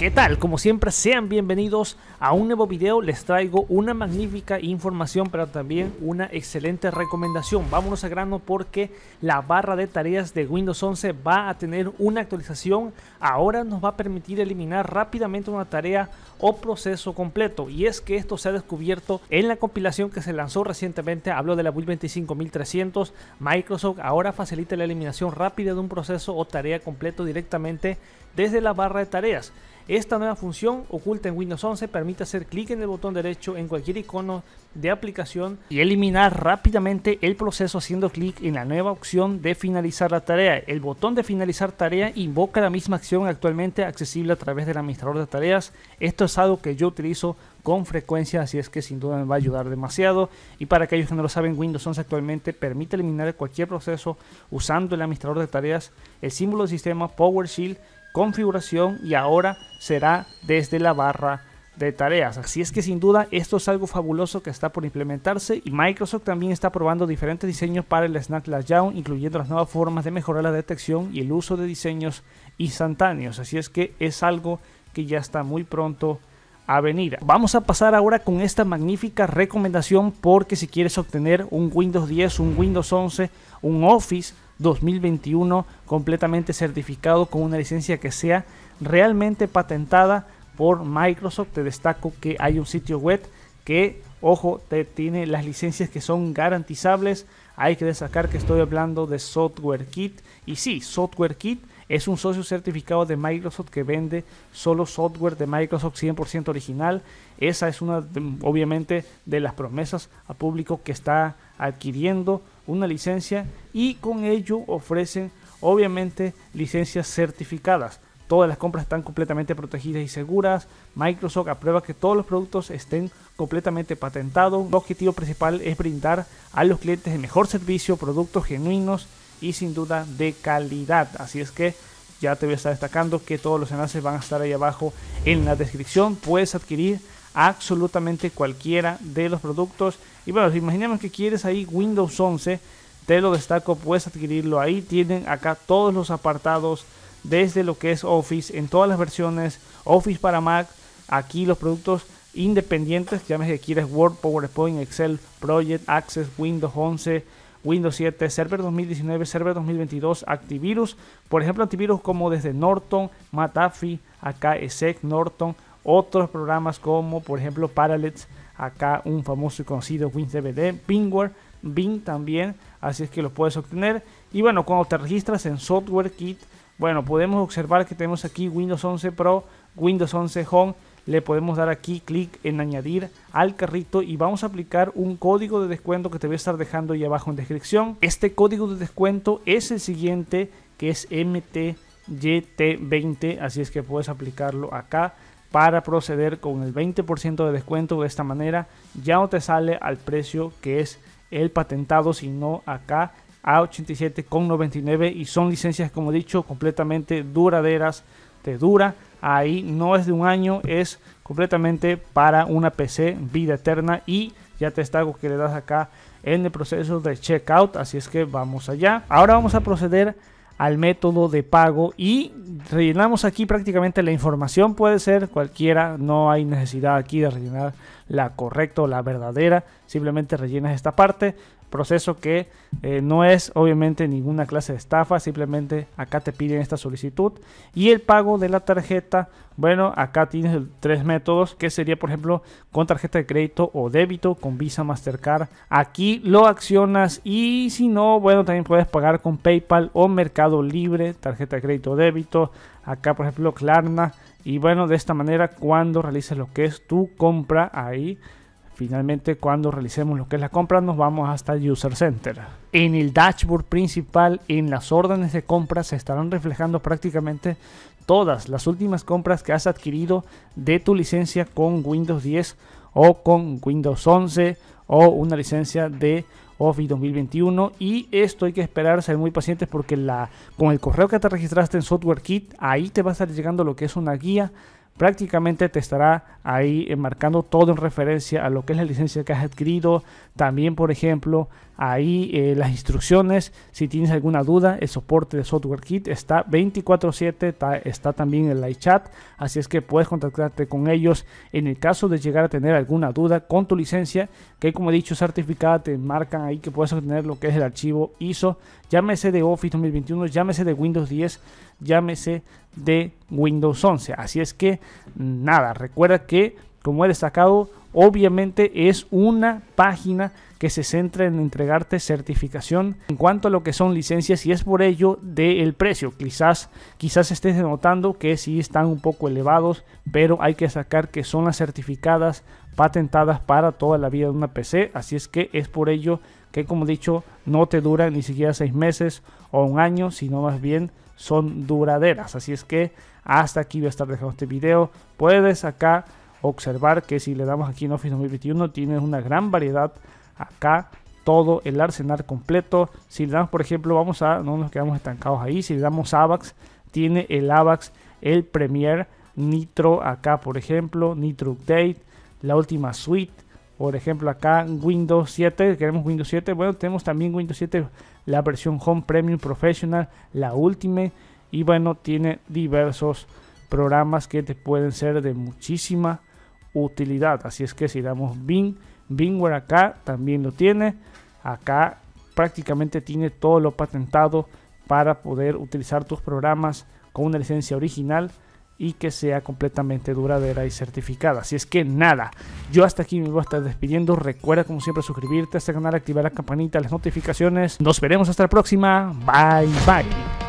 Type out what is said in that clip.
¿Qué tal? Como siempre, sean bienvenidos a un nuevo video. Les traigo una magnífica información, pero también una excelente recomendación. Vámonos a grano porque la barra de tareas de Windows 11 va a tener una actualización. Ahora nos va a permitir eliminar rápidamente una tarea o proceso completo. Y es que esto se ha descubierto en la compilación que se lanzó recientemente. Hablo de la build 25300. Microsoft ahora facilita la eliminación rápida de un proceso o tarea completo directamente desde la barra de tareas. Esta nueva función oculta en Windows 11 permite hacer clic en el botón derecho en cualquier icono de aplicación y eliminar rápidamente el proceso haciendo clic en la nueva opción de finalizar la tarea. El botón de finalizar tarea invoca la misma acción actualmente accesible a través del administrador de tareas. Esto es algo que yo utilizo con frecuencia, así es que sin duda me va a ayudar demasiado. Y para aquellos que no lo saben, Windows 11 actualmente permite eliminar cualquier proceso usando el administrador de tareas, el símbolo del sistema PowerShell configuración y ahora será desde la barra de tareas. Así es que sin duda esto es algo fabuloso que está por implementarse y Microsoft también está probando diferentes diseños para el Snack incluyendo las nuevas formas de mejorar la detección y el uso de diseños instantáneos. Así es que es algo que ya está muy pronto Avenida. Vamos a pasar ahora con esta magnífica recomendación porque si quieres obtener un Windows 10, un Windows 11, un Office 2021 completamente certificado con una licencia que sea realmente patentada por Microsoft, te destaco que hay un sitio web que Ojo, te tiene las licencias que son garantizables. Hay que destacar que estoy hablando de Software Kit Y sí, Software Kit es un socio certificado de Microsoft que vende solo software de Microsoft 100% original. Esa es una, obviamente, de las promesas a público que está adquiriendo una licencia y con ello ofrecen, obviamente, licencias certificadas. Todas las compras están completamente protegidas y seguras. Microsoft aprueba que todos los productos estén completamente patentados. El objetivo principal es brindar a los clientes el mejor servicio, productos genuinos y sin duda de calidad. Así es que ya te voy a estar destacando que todos los enlaces van a estar ahí abajo en la descripción. Puedes adquirir absolutamente cualquiera de los productos. Y bueno, si imaginamos que quieres ahí Windows 11, te lo destaco, puedes adquirirlo ahí. Tienen acá todos los apartados desde lo que es Office en todas las versiones, Office para Mac, aquí los productos independientes, me que quieres Word, PowerPoint, Excel, Project, Access, Windows 11, Windows 7, Server 2019, Server 2022, Activirus, por ejemplo, antivirus como desde Norton, Matafi, acá ESEC, Norton, otros programas como por ejemplo Parallels, acá un famoso y conocido WinDVD, Bingware, Bing también, así es que los puedes obtener. Y bueno, cuando te registras en Software Kit bueno, podemos observar que tenemos aquí Windows 11 Pro, Windows 11 Home. Le podemos dar aquí clic en añadir al carrito y vamos a aplicar un código de descuento que te voy a estar dejando ahí abajo en descripción. Este código de descuento es el siguiente que es MTYT20, así es que puedes aplicarlo acá para proceder con el 20% de descuento de esta manera ya no te sale al precio que es el patentado sino acá a 87,99 y son licencias, como he dicho, completamente duraderas, te dura. Ahí no es de un año, es completamente para una PC vida eterna y ya te está algo que le das acá en el proceso de checkout. Así es que vamos allá. Ahora vamos a proceder al método de pago y rellenamos aquí prácticamente la información. Puede ser cualquiera, no hay necesidad aquí de rellenar la correcta o la verdadera. Simplemente rellenas esta parte. Proceso que eh, no es obviamente ninguna clase de estafa. Simplemente acá te piden esta solicitud. Y el pago de la tarjeta. Bueno, acá tienes tres métodos. Que sería, por ejemplo, con tarjeta de crédito o débito. Con Visa Mastercard. Aquí lo accionas. Y si no, bueno, también puedes pagar con PayPal o Mercado Libre. Tarjeta de crédito o débito. Acá, por ejemplo, Clarna y bueno, de esta manera, cuando realices lo que es tu compra ahí, finalmente cuando realicemos lo que es la compra, nos vamos hasta el User Center. En el dashboard principal, en las órdenes de compra, se estarán reflejando prácticamente todas las últimas compras que has adquirido de tu licencia con Windows 10 o con Windows 11 o una licencia de Office 2021 y esto hay que esperar, ser muy pacientes porque la, con el correo que te registraste en software kit ahí te va a estar llegando lo que es una guía prácticamente te estará ahí eh, marcando todo en referencia a lo que es la licencia que has adquirido. También, por ejemplo, ahí eh, las instrucciones. Si tienes alguna duda, el soporte de software kit está 24/7, está, también el la chat. Así es que puedes contactarte con ellos en el caso de llegar a tener alguna duda con tu licencia, que como he dicho, certificada, te marcan ahí que puedes obtener lo que es el archivo ISO. Llámese de Office 2021, llámese de Windows 10, llámese de Windows 11. Así es que nada, recuerda que como he destacado, obviamente es una página que se centra en entregarte certificación en cuanto a lo que son licencias y es por ello del el precio. Quizás, quizás estés notando que si están un poco elevados, pero hay que sacar que son las certificadas patentadas para toda la vida de una PC, así es que es por ello que como he dicho no te dura ni siquiera seis meses o un año, sino más bien son duraderas. Así es que hasta aquí voy a estar dejando este video. Puedes acá observar que si le damos aquí en Office 2021 tienes una gran variedad acá todo el arsenal completo si le damos por ejemplo vamos a no nos quedamos estancados ahí si le damos AVAX tiene el AVAX el Premier Nitro acá por ejemplo Nitro Update la última suite por ejemplo, acá Windows 7, queremos Windows 7. Bueno, tenemos también Windows 7, la versión Home Premium Professional, la última Y bueno, tiene diversos programas que te pueden ser de muchísima utilidad. Así es que si damos Bing, Bingware acá también lo tiene. Acá prácticamente tiene todo lo patentado para poder utilizar tus programas con una licencia original y que sea completamente duradera y certificada. Así es que nada, yo hasta aquí me voy a estar despidiendo. Recuerda como siempre suscribirte a este canal, activar la campanita, las notificaciones. Nos veremos hasta la próxima. Bye bye.